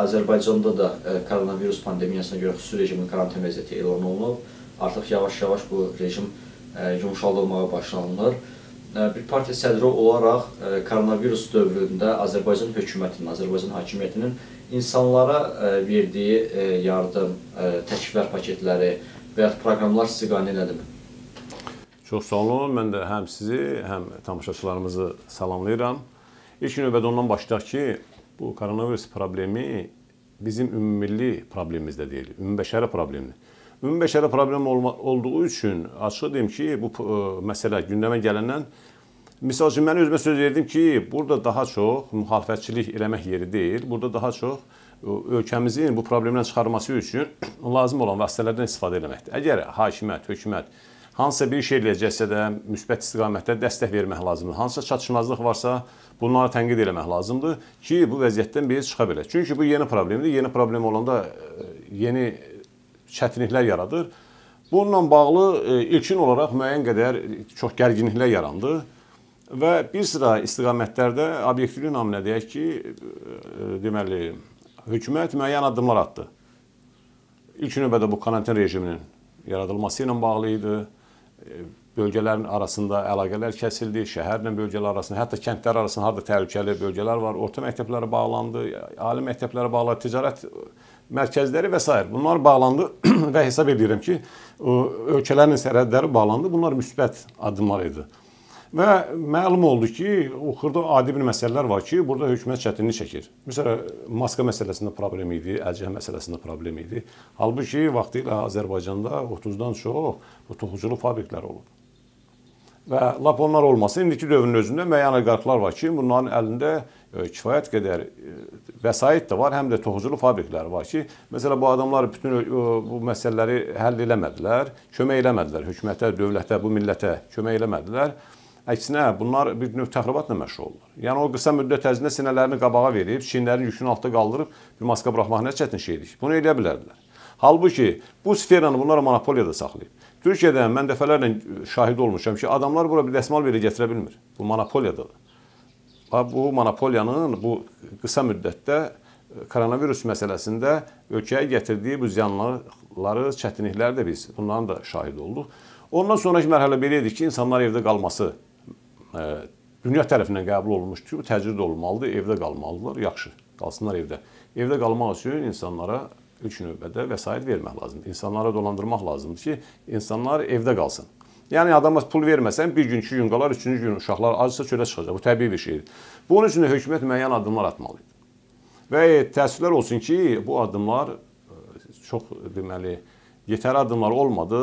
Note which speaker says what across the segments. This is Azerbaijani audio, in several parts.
Speaker 1: Azərbaycanda da e, koronavirus pandemiyasına görə xüsusi rejimin karantin vəziyyəti elan olunub. Artıq yavaş-yavaş bu rejim e, yumşaldılmağa başlanılır. E, bir partiya sədri olaraq koronavirus dövründə Azərbaycan hökumətinin, Azərbaycan hakimiyyətinin insanlara verdiyi yardım, təkliflər paketləri və yaxud proqramlar sizi qane elədir?
Speaker 2: Çox sağ olun. Mən də həm sizi, həm tamaşaçılarımızı salamlayıram. İlk növbədə ondan başlayaq ki, bu koronavirus problemi bizim ümummilli problemimiz də deyil, ümumbəşərə problemi. Ümumbəşərə problem olma, olduğu üçün açıq deyim ki, bu ə, e, məsələ gündəmə gələndən misal üçün mən özümə söz verdim ki, burada daha çox müxalifətçilik eləmək yeri deyil, burada daha çox e, ölkəmizin bu problemdən çıxarması üçün lazım olan vasitələrdən istifadə etməkdir. Əgər hakimiyyət, hökumət hansısa bir şey eləyəcəksə də müsbət istiqamətdə dəstək vermək lazımdır. Hansısa çatışmazlıq varsa, bunları tənqid eləmək lazımdır ki, bu vəziyyətdən biz çıxa bilək. Çünki bu yeni problemdir. Yeni problem olanda e, yeni çətinliklər yaradır. Bununla bağlı e, ilkin olaraq müəyyən qədər çox gərginliklər yarandı və bir sıra istiqamətlərdə obyektivlik naminə deyək ki, e, deməli, hökumət müəyyən addımlar atdı. İlk növbədə bu karantin rejiminin yaradılması ilə bağlı idi bölgələrin arasında əlaqələr kəsildi, şəhərlə bölgələr arasında, hətta kəndlər arasında harda təhlükəli bölgələr var, orta məktəblərə bağlandı, ali məktəblərə bağlı ticarət mərkəzləri və s. bunlar bağlandı və hesab edirəm ki, ölkələrin sərhədləri bağlandı. Bunlar müsbət addımlar idi. Və məlum oldu ki, xırda adi bir məsələlər var ki, burada hökumət çətinlik çəkir. Məsələn, maska məsələsində problem idi, əlcək məsələsində problem idi. Halbuki vaxtilə Azərbaycanda 30-dan çox bu toxuculuq fabrikləri olub. Və lap onlar olmasa, indiki dövrün özündə müəyyən oliqarxlar var ki, bunların əlində e, kifayət qədər e, vəsait də var, həm də toxuculuq fabrikləri var ki, məsələn bu adamlar bütün e, bu məsələləri həll eləmədilər, kömək eləmədilər hökumətə, dövlətə, bu millətə kömək eləmədilər. Əksinə, bunlar bir növ təxribatla məşğul olurlar. Yəni o qısa müddət ərzində sinələrini qabağa verib, çiyinlərini yükün altında qaldırıb bir maska buraxmaq nə çətin şeydir. Bunu eləyə bilərdilər. Halbuki bu sferanı bunlar monopoliyada saxlayıb. Türkiyədə mən dəfələrlə şahid olmuşam ki, adamlar bura bir dəsmal belə gətirə bilmir. Bu monopoliyadadır. Bu monopoliyanın bu qısa müddətdə e, koronavirus məsələsində ölkəyə gətirdiyi bu ziyanları, çətinlikləri də biz bundan da şahid olduq. Ondan sonraki mərhələ belə idi ki, insanlar evdə qalması Hə, dünya tərəfindən qəbul olunmuş tüyü təcrid olunmalıdır, evdə qalmalıdırlar. Yaxşı, qalsınlar evdə. Evdə qalmaq üçün insanlara üç növbədə vəsait vermək lazımdır. İnsanlara dolandırmaq lazımdır ki, insanlar evdə qalsın. Yəni adama pul verməsən bir gün, iki gün qalar, üçüncü gün uşaqlar acsa çölə çıxacaq. Bu təbii bir şeydir. Bunun üçün də hökumət müəyyən addımlar atmalıdır. Və təəssüflər olsun ki, bu addımlar e, çox deməli yetərli addımlar olmadı.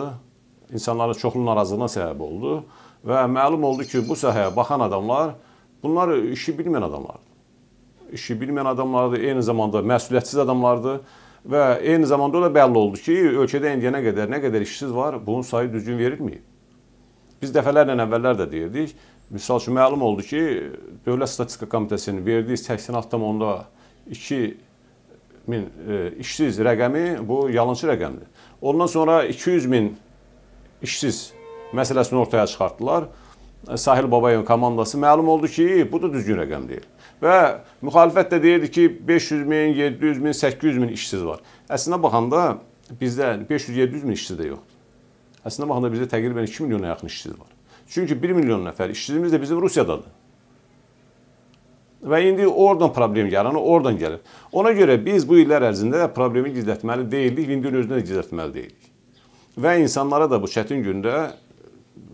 Speaker 2: İnsanların çoxlu narazılığına səbəb oldu. Və məlum oldu ki, bu sahəyə baxan adamlar bunlar işi bilməyən adamlardır. İşi bilməyən adamlardır, eyni zamanda məsuliyyətsiz adamlardır və eyni zamanda o da bəlli oldu ki, ölkədə indiyənə qədər nə qədər işsiz var, bunun sayı düzgün verilməyib. Biz dəfələrlə əvvəllər də deyirdik. Məsəl üçün məlum oldu ki, Dövlət Statistika Komitəsinin verdiyi 86.2 min e, işsiz rəqəmi bu yalançı rəqəmdir. Ondan sonra 200 min işsiz məsələsini ortaya çıxartdılar. Sahil Babayevin komandası məlum oldu ki, bu da düzgün rəqəm deyil. Və müxalifət də deyirdi ki, 500 min, 700 min, 800 min işsiz var. Əslində baxanda bizdə 500-700 min işsiz də yoxdur. Əslində baxanda bizdə təqribən 2 milyona yaxın işsiz var. Çünki 1 milyon nəfər işsizimiz də bizim Rusiyadadır. Və indi oradan problem yaranır, yəni oradan gəlir. Ona görə biz bu illər ərzində problemi gizlətməli deyildik, indi özünə də gizlətməli deyilik. Və insanlara da bu çətin gündə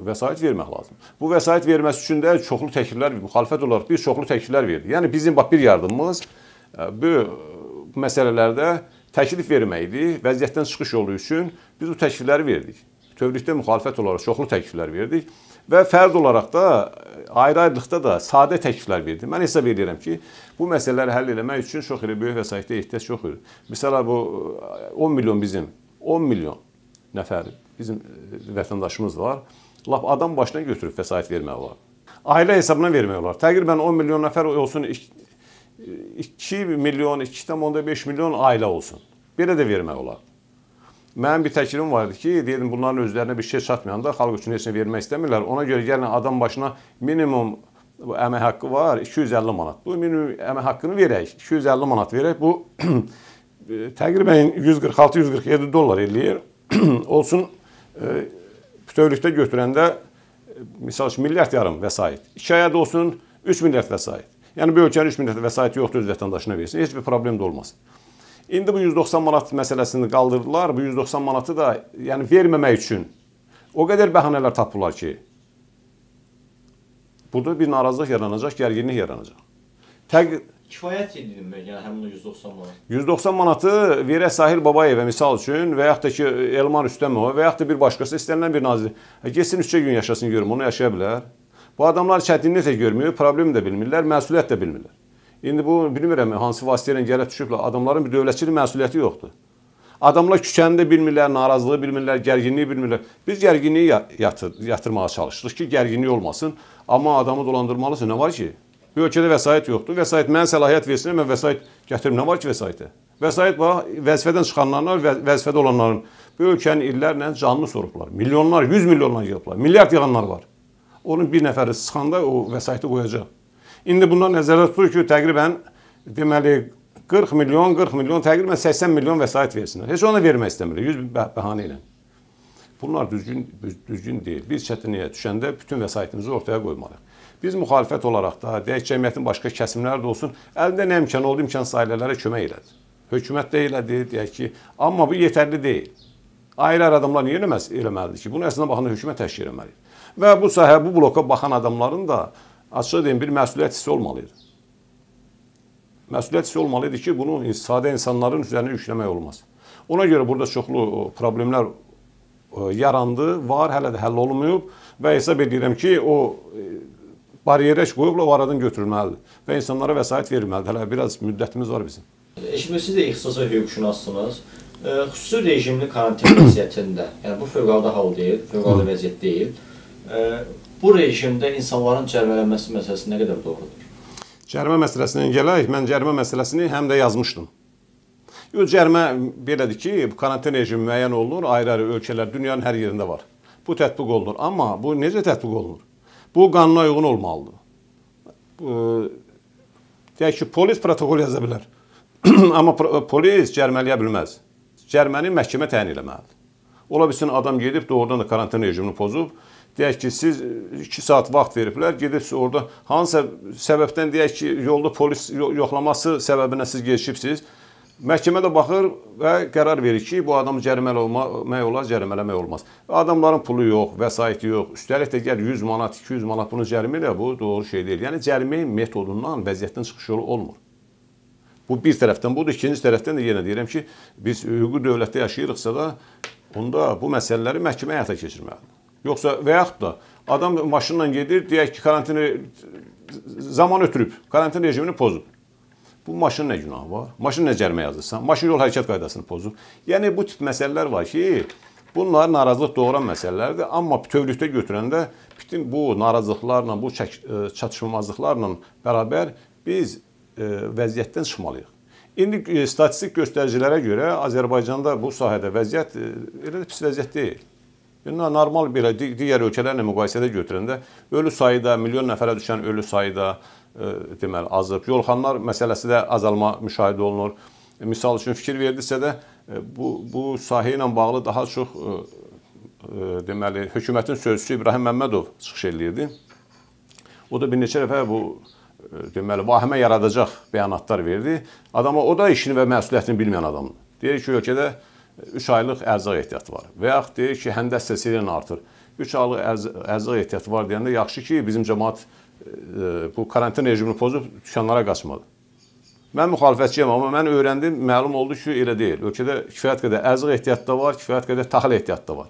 Speaker 2: vəsait vermək lazımdır. Bu vəsait verməsi üçün də çoxlu təkliflər müxalifət olaraq bir çoxlu təkliflər verdi. Yəni bizim bax bir yardımımız e, bu məsələlərdə təklif verməkdir. Vəziyyətdən çıxış yolu üçün biz bu təklifləri verdik. Bütövlükdə müxalifət olaraq çoxlu təkliflər verdik və fərd olaraq da e, ayrı-ayrılıqda da sadə təkliflər verdi. Mən hesab edirəm ki, bu məsələləri həll etmək üçün çox elə böyük vəsaitə ehtiyac yox idi. Məsələn bu 10 e, milyon bizim 10 milyon nəfər bizim vətəndaşımız var. Lap adam başına götürüb vəsait vermək olar. Ailə hesabına vermək olar. Təqribən 10 milyon nəfər olsun, 2 milyon, 2,5 milyon ailə olsun. Belə də vermək olar. Mənim bir təkrim var idi ki, dedim bunların özlərinə bir şey çatmayanda xalq üçün heç nə vermək istəmirlər. Ona görə gəlin adam başına minimum bu əmək haqqı var 250 manat. Bu minimum əmək haqqını verək, 250 manat verək. Bu təqribən 146-147 dollar eləyir. Olsun e, Bütövlükdə götürəndə misal üçün milyard yarım vəsait. 2 aya da olsun 3 milyard vəsait. Yəni bu ölkənin 3 milyard vəsaiti yoxdur öz vətəndaşına versin. Heç bir problem də olmaz. İndi bu 190 manat məsələsini qaldırdılar. Bu 190 manatı da yəni verməmək üçün o qədər bəhanələr tapırlar ki, burada bir narazılıq yaranacaq, gərginlik yaranacaq. Təq
Speaker 1: kifayət edirmi? Yəni həmin o 190 manat.
Speaker 2: 190 manatı verə Sahil Babayevə misal üçün və yaxud da ki Elmar Üstəmovə və yaxud da bir başqası istənilən bir nazir. Getsin 3 gün yaşasın görüm onu yaşaya bilər. Bu adamlar çətinlik də görmür, problem də bilmirlər, məsuliyyət də bilmirlər. İndi bu bilmirəm hansı vasitə ilə gəlib düşüblər. Adamların bir dövlətçilik məsuliyyəti yoxdur. Adamlar küçəni də bilmirlər, narazılığı bilmirlər, gərginliyi bilmirlər. Biz gərginliyi yatır, yatırmağa çalışırıq ki, gərginlik olmasın. Amma adamı dolandırmalısan, nə var ki? Bu ölkədə vəsait yoxdur. Vəsait mən səlahiyyət versin, mən vəsait gətirim. Nə var ki vəsaitə? Vəsait bax, vəzifədən çıxanlar, vəzifədə olanların bu ölkənin illərlə canını sorublar. Milyonlar, 100 milyonlar yığıblar. Milyard yığanlar var. Onun bir nəfəri çıxanda o vəsaiti qoyacaq. İndi bundan nəzərdə tutulur ki, təqribən deməli 40 milyon, 40 milyon, təqribən 80 milyon vəsait versinlər. Heç onu vermək istəmirlər 100 bəhanə ilə. Bunlar düzgün düzgün deyil. Biz çətinliyə düşəndə bütün vəsaitimizi ortaya qoymalıyıq. Biz müxalifət olaraq da, deyək ki, cəmiyyətin başqa kəsimləri də olsun, əlində nə imkan oldu, imkansız ailələrə kömək elədi. Hökumət də elədi, deyək ki, amma bu yetərli deyil. Ailə adamlar niyə eləməz, eləməlidir ki, bunu əslində baxanda hökumət təşkil eləməlidir. Və bu sahə, bu bloka baxan adamların da açıq deyim bir məsuliyyət hissi olmalıdır. Məsuliyyət hissi olmalıdır ki, bunu sadə insanların üzərinə yükləmək olmaz. Ona görə burada çoxlu problemlər yarandı, var, hələ də həll olunmayıb və hesab edirəm ki, o bariyerəş qoyublar, o aradan götürülməlidir və insanlara vəsait verilməlidir. Hələ biraz müddətimiz var bizim.
Speaker 1: Eşitmə siz də ixtisasa hüquqşünassınız. Xüsusi rejimli karantin vəziyyətində, yəni bu fövqəladə hal deyil, fövqəladə vəziyyət deyil. Bu rejimdə insanların cərimələnməsi məsələsi nə qədər doğrudur?
Speaker 2: Cərimə məsələsinə gələk, mən cərimə məsələsini həm də yazmışdım.
Speaker 1: Yox, cərimə belədir
Speaker 2: ki, bu karantin rejimi müəyyən olunur, ayrı-ayrı ölkələr dünyanın hər yerində var. Bu tətbiq olunur. Amma bu necə tətbiq olunur? Bu qanuna uyğun olmalıdır. Deyək ki, polis protokol yaza bilər. Amma polis cərməliyə bilməz. Cərməni məhkəmə təyin eləməlidir. Ola bilsin adam gedib doğrudan da karantin rejimini pozub. Deyək ki, siz 2 saat vaxt veriblər, gedibsiz orada hansısa səbəbdən deyək ki, yolda polis yoxlaması səbəbinə siz gecikibsiz. Məhkəmə də baxır və qərar verir ki, bu adam cərimələmək olar, cərimələmək olmaz. Adamların pulu yox, vəsaiti yox. Üstəlik də gəl 100 manat, 200 manat bunu cərimə elə, bu doğru şey deyil. Yəni cərimə metodundan vəziyyətdən çıxış yolu olmur. Bu bir tərəfdən budur, ikinci tərəfdən də yenə deyirəm ki, biz hüquqi dövlətdə yaşayırıqsa da onda bu məsələləri məhkəmə həyata keçirməlidir. Yoxsa və yaxud da adam maşınla gedir, deyək ki, karantini zaman ötürüb, karantin rejimini pozub. Bu maşın nə günahı var? Maşın nə cərimə yazırsan? Maşın yol hərəkət qaydasını pozub. Yəni bu tip məsələlər var ki, bunlar narazılıq doğuran məsələlərdir, amma bütövlükdə götürəndə bütün bu narazılıqlarla, bu e, çatışmazlıqlarla bərabər biz e, vəziyyətdən çıxmalıyıq. İndi e, statistik göstəricilərə görə Azərbaycanda bu sahədə vəziyyət elə də pis vəziyyət deyil. Yəni normal belə digər ölkələrlə müqayisədə götürəndə ölü sayı da, milyon nəfərə düşən ölü sayı da, deməli azıb. Yolxanlar məsələsi də azalma müşahidə olunur. E, Məsəl üçün fikir verdisə də e, bu bu sahə ilə bağlı daha çox e, deməli hökumətin sözçüsü İbrahim Məmmədov çıxış eləyirdi. O da bir neçə dəfə bu deməli vahimə yaradacaq bəyanatlar verdi. Adama o da işini və məsuliyyətini bilməyən adamdır. Deyir ki, ölkədə 3 aylıq ərzaq ehtiyatı var və yaxud deyir ki, həndəs səsi ilə artır. 3 aylıq ərzaq ehtiyatı var deyəndə yaxşı ki, bizim cəmaət bu karantin rejimini pozub dükkanlara qaçmadı. Mən müxalifətçiyəm, amma mən öyrəndim, məlum oldu ki, elə deyil. Ölkədə kifayət qədər ərzaq ehtiyatı da var, kifayət qədər taxıl ehtiyatı da var.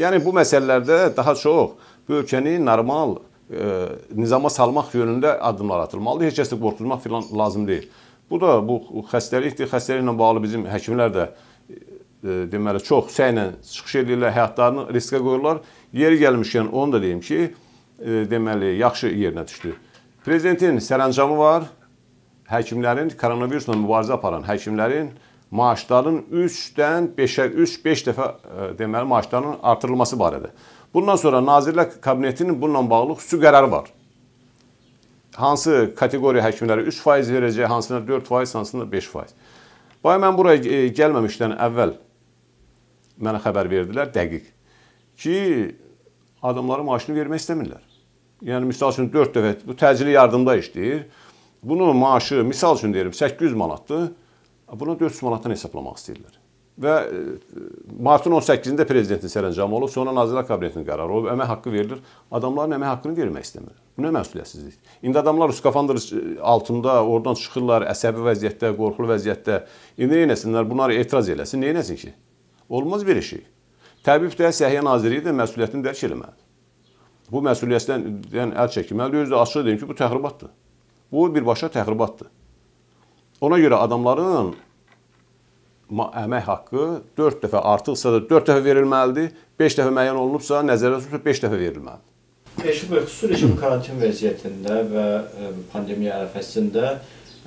Speaker 2: Yəni bu məsələlərdə daha çox bu ölkəni normal e, nizama salmaq yönündə addımlar atılmalıdır. Heç kəsi qorxutmaq filan lazım deyil. Bu da bu xəstəlikdir. Xəstəliklə bağlı bizim həkimlər də e, deməli çox səylə çıxış edirlər, həyatlarını riskə qoyurlar. Yeri gəlmişkən onu da deyim ki, E, deməli, yaxşı yerinə düşdü. Prezidentin sərəncamı var. Həkimlərin koronavirusla mübarizə aparan həkimlərin maaşların 3-dən 5-ə 3-5 dəfə e, deməli maaşların artırılması barədə. Bundan sonra Nazirlər Kabinetinin bununla bağlı xüsusi qərarı var. Hansı kateqoriya həkimlərə 3% verəcək, hansına 4%, hansına 5%. Bay mən buraya e, gəlməmişdən əvvəl mənə xəbər verdilər dəqiq ki, adamlara maaşını vermək istəmirlər yəni misal üçün 4 dəfə bu təcili yardımda işləyir. Bunun maaşı misal üçün deyirəm 800 manatdır. Bunu 400 manatdan hesablamaq istəyirlər. Və e, martın 18-də prezidentin sərəncamı olub, sonra Nazirlər Kabinetinin qərarı olub, əmək haqqı verilir. Adamların əmək haqqını vermək istəmir. Bu nə məsuliyyətsizlikdir? İndi adamlar skafandr e, altında oradan çıxırlar, əsəbi vəziyyətdə, qorxulu vəziyyətdə. İndi nə etsinlər? Bunlar etiraz eləsin. Nə etsin ki? Olmaz belə şey. Təbii ki, Səhiyyə Nazirliyi də məsuliyyətini dərk eləməlidir bu məsuliyyətdən yəni, əl çəkməlidir. Özü də açıq deyim ki, bu təxribatdır. Bu birbaşa təxribatdır. Ona görə adamların əmək haqqı 4 dəfə artıqsa da 4 dəfə verilməlidir. 5 dəfə müəyyən olunubsa, nəzərdə tutulub 5 dəfə
Speaker 1: verilməlidir. Peşəbə xüsusi karantin vəziyyətində və e, pandemiya ərəfəsində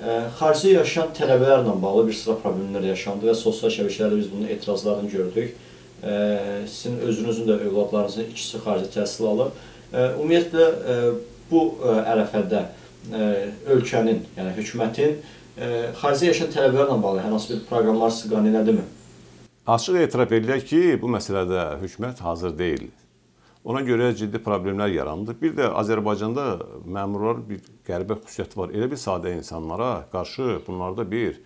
Speaker 1: e, xaricdə yaşayan tələbələrlə bağlı bir sıra problemlər yaşandı və sosial şəbəkələrdə biz bunun etirazlarını gördük. E, sizin özünüzün də övladlarınızın ikisi xaricdə təhsil alıb. Ümumiyyətlə e, bu e, ərəfədə e, ölkənin, yəni hökumətin xarici yaşayan tələbələrlə bağlı hər hansı bir proqramlar sıqan elədimi?
Speaker 2: Açıq etiraf edirlər ki, bu məsələdə hökumət hazır deyil. Ona görə ciddi problemlər yarandı. Bir də Azərbaycanda məmurlar bir qəribə xüsusiyyəti var. Elə bir sadə insanlara qarşı bunlarda bir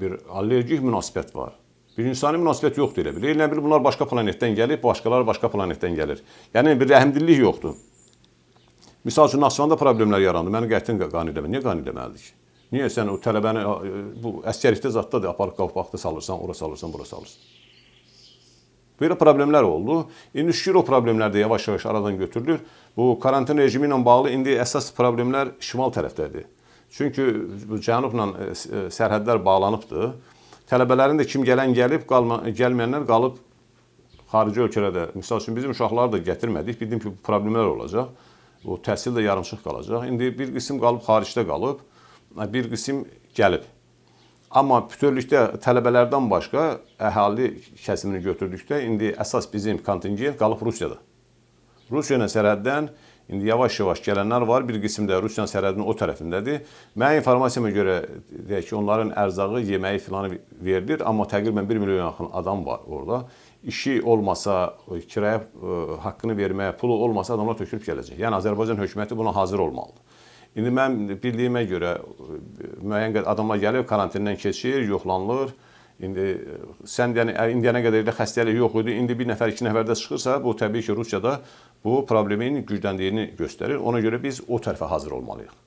Speaker 2: bir allergik münasibət var. Bir insani münasibət yoxdur elə bil. Elə bil bunlar başqa planetdən gəlib, başqaları başqa planetdən gəlir. Yəni bir rəhmdillik yoxdur. Məsəl üçün Naxçıvanda problemlər yarandı. Məni qətiyyən qan eləmə. Niyə qan eləməlidir ki? Niyə sən o tələbəni e, bu əskərlikdə zətdadır, aparıb qapaqda salırsan, ora salırsan, bura salırsan. Belə problemlər oldu. İndi şükür o problemlər də yavaş-yavaş aradan götürülür. Bu karantin rejimi ilə bağlı indi əsas problemlər şimal tərəfdədir. Çünki cənubla e, e, sərhədlər bağlanıbdı. Tələbələrin də kim gələn gəlib, qalma, gəlməyənlər qalıb xarici ölkələrdə. Məsəl üçün bizim uşaqları da gətirmədik. Bildim ki, bu problemlər olacaq. O təhsil də yarımçıq qalacaq. İndi bir qism qalıb xaricdə qalıb, bir qism gəlib. Amma bütövlükdə tələbələrdən başqa əhali kəsimini götürdükdə indi əsas bizim kontingent qalıb Rusiyada. Rusiya ilə sərhəddən İndi yavaş-yavaş gələnlər var. Bir qism də Rusiyanın sərhədinin o tərəfindədir. Mənim informasiyama görə deyək ki, onların ərzağı, yeməyi filanı verilir, amma təqribən 1 milyon yaxın adam var orada. İşi olmasa, kirayə haqqını verməyə pulu olmasa adamlar tökülüb gələcək. Yəni Azərbaycan hökuməti buna hazır olmalıdır. İndi mən bildiyimə görə müəyyən qədər adamlar gəlib karantindən keçir, yoxlanılır. İndi e, sən yəni indiyənə qədər də xəstəlik yox idi. İndi bir nəfər, iki nəfər də çıxırsa, bu təbii ki, Rusiyada bu problemin gücləndiyini göstərir. Ona görə biz o tərəfə hazır olmalıyıq.